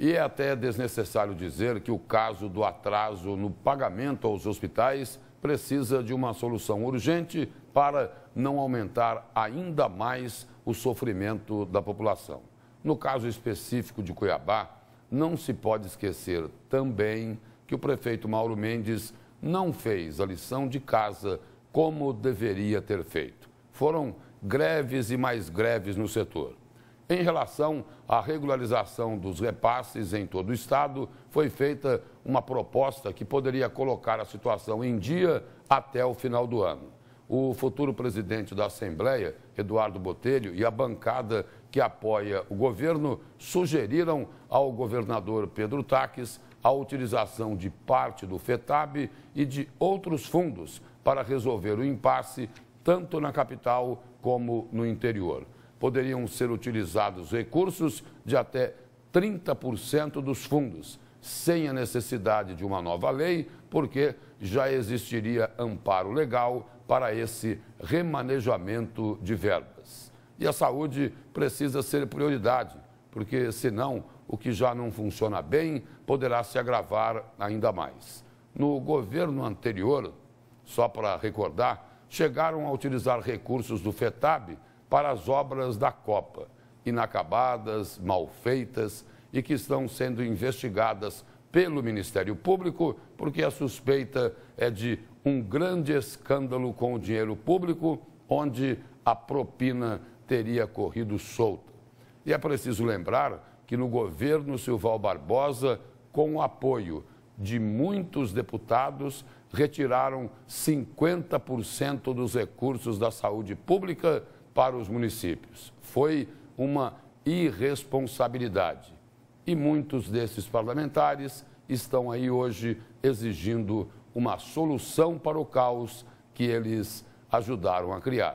E é até desnecessário dizer que o caso do atraso no pagamento aos hospitais precisa de uma solução urgente para não aumentar ainda mais o sofrimento da população. No caso específico de Cuiabá, não se pode esquecer também que o prefeito Mauro Mendes não fez a lição de casa como deveria ter feito. Foram greves e mais greves no setor. Em relação à regularização dos repasses em todo o Estado, foi feita uma proposta que poderia colocar a situação em dia até o final do ano. O futuro presidente da Assembleia, Eduardo Botelho, e a bancada que apoia o governo sugeriram ao governador Pedro Taques a utilização de parte do FETAB e de outros fundos para resolver o impasse tanto na capital como no interior poderiam ser utilizados recursos de até 30% dos fundos, sem a necessidade de uma nova lei, porque já existiria amparo legal para esse remanejamento de verbas. E a saúde precisa ser prioridade, porque senão o que já não funciona bem poderá se agravar ainda mais. No governo anterior, só para recordar, chegaram a utilizar recursos do FETAB para as obras da Copa, inacabadas, mal feitas e que estão sendo investigadas pelo Ministério Público, porque a suspeita é de um grande escândalo com o dinheiro público, onde a propina teria corrido solta. E é preciso lembrar que no governo Silval Barbosa, com o apoio de muitos deputados, retiraram 50% dos recursos da saúde pública para os municípios. Foi uma irresponsabilidade. E muitos desses parlamentares estão aí hoje exigindo uma solução para o caos que eles ajudaram a criar.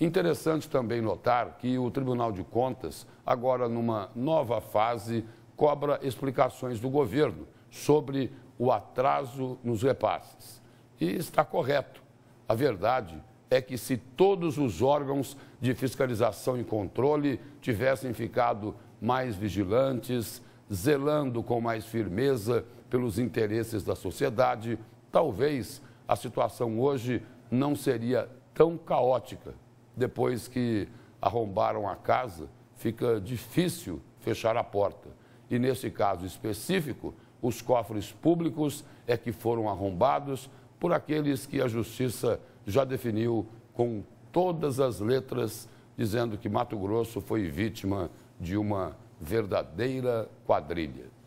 Interessante também notar que o Tribunal de Contas, agora numa nova fase, cobra explicações do governo sobre o atraso nos repasses. E está correto. A verdade é que se todos os órgãos de fiscalização e controle tivessem ficado mais vigilantes, zelando com mais firmeza pelos interesses da sociedade, talvez a situação hoje não seria tão caótica. Depois que arrombaram a casa, fica difícil fechar a porta. E nesse caso específico, os cofres públicos é que foram arrombados por aqueles que a justiça já definiu com todas as letras, dizendo que Mato Grosso foi vítima de uma verdadeira quadrilha.